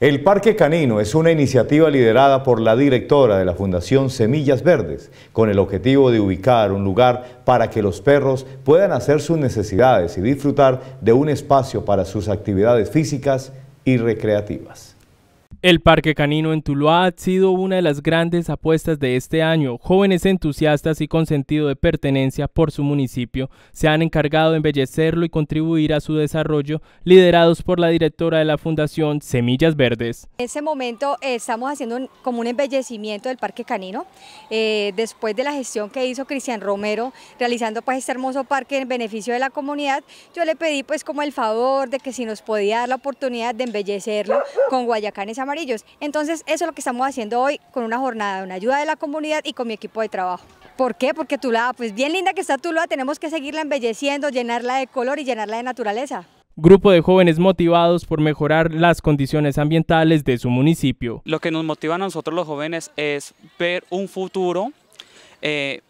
El Parque Canino es una iniciativa liderada por la directora de la Fundación Semillas Verdes, con el objetivo de ubicar un lugar para que los perros puedan hacer sus necesidades y disfrutar de un espacio para sus actividades físicas y recreativas. El Parque Canino en Tuluá ha sido una de las grandes apuestas de este año. Jóvenes entusiastas y con sentido de pertenencia por su municipio se han encargado de embellecerlo y contribuir a su desarrollo, liderados por la directora de la Fundación Semillas Verdes. En este momento eh, estamos haciendo como un embellecimiento del Parque Canino, eh, después de la gestión que hizo Cristian Romero, realizando pues este hermoso parque en beneficio de la comunidad, yo le pedí pues como el favor de que si nos podía dar la oportunidad de embellecerlo con Guayacán entonces eso es lo que estamos haciendo hoy con una jornada, una ayuda de la comunidad y con mi equipo de trabajo. ¿Por qué? Porque Tula, pues bien linda que está Tula, tenemos que seguirla embelleciendo, llenarla de color y llenarla de naturaleza. Grupo de jóvenes motivados por mejorar las condiciones ambientales de su municipio. Lo que nos motiva a nosotros los jóvenes es ver un futuro, eh,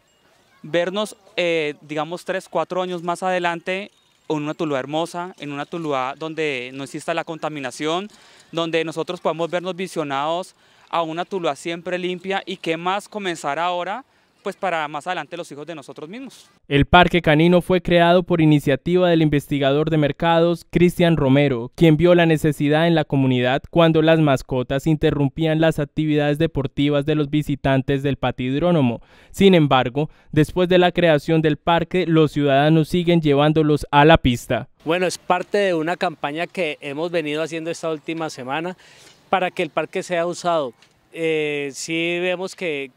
vernos, eh, digamos, tres, cuatro años más adelante en una Tuluá hermosa, en una Tuluá donde no exista la contaminación, donde nosotros podamos vernos visionados a una Tuluá siempre limpia y qué más comenzar ahora pues para más adelante los hijos de nosotros mismos. El Parque Canino fue creado por iniciativa del investigador de mercados Cristian Romero, quien vio la necesidad en la comunidad cuando las mascotas interrumpían las actividades deportivas de los visitantes del patidrónomo. Sin embargo, después de la creación del parque, los ciudadanos siguen llevándolos a la pista. Bueno, es parte de una campaña que hemos venido haciendo esta última semana para que el parque sea usado eh, sí vemos que,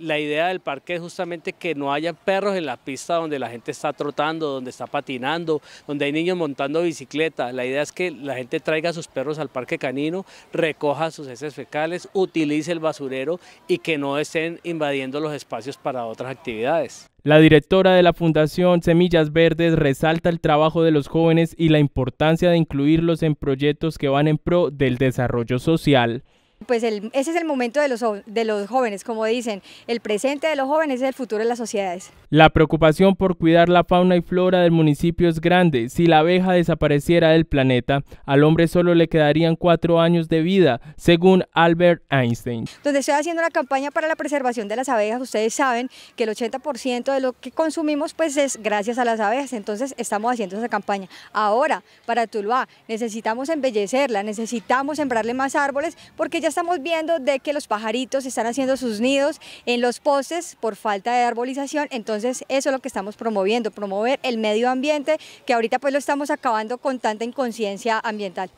la idea del parque es justamente que no haya perros en la pista donde la gente está trotando, donde está patinando, donde hay niños montando bicicleta. La idea es que la gente traiga a sus perros al parque canino, recoja sus heces fecales, utilice el basurero y que no estén invadiendo los espacios para otras actividades. La directora de la Fundación Semillas Verdes resalta el trabajo de los jóvenes y la importancia de incluirlos en proyectos que van en pro del desarrollo social. Pues ese es el momento de los, de los jóvenes, como dicen, el presente de los jóvenes es el futuro de las sociedades. La preocupación por cuidar la fauna y flora del municipio es grande. Si la abeja desapareciera del planeta, al hombre solo le quedarían cuatro años de vida, según Albert Einstein. Donde estoy haciendo una campaña para la preservación de las abejas, ustedes saben que el 80% de lo que consumimos pues es gracias a las abejas, entonces estamos haciendo esa campaña. Ahora, para Tuluá, necesitamos embellecerla, necesitamos sembrarle más árboles porque ya estamos viendo de que los pajaritos están haciendo sus nidos en los postes por falta de arbolización, entonces eso es lo que estamos promoviendo, promover el medio ambiente, que ahorita pues lo estamos acabando con tanta inconsciencia ambiental.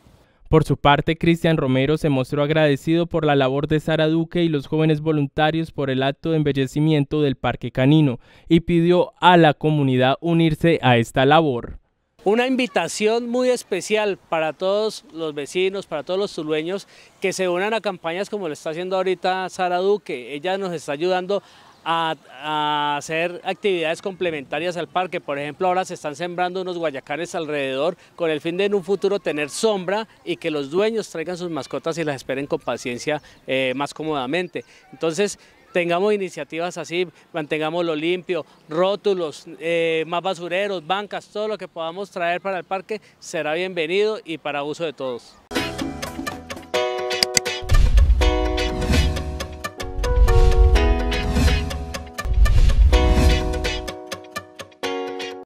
Por su parte, Cristian Romero se mostró agradecido por la labor de Sara Duque y los jóvenes voluntarios por el acto de embellecimiento del Parque Canino y pidió a la comunidad unirse a esta labor. Una invitación muy especial para todos los vecinos, para todos los tulueños que se unan a campañas como lo está haciendo ahorita Sara Duque. Ella nos está ayudando a, hacer actividades complementarias al parque. Por ejemplo, ahora se están sembrando unos guayacanes alrededor con el fin de en un futuro tener sombra y que los dueños traigan sus mascotas y las esperen con paciencia eh, más cómodamente. Entonces, tengamos iniciativas así, mantengamos lo limpio, rótulos, eh, más basureros, bancas, todo lo que podamos traer para el parque será bienvenido y para uso de todos.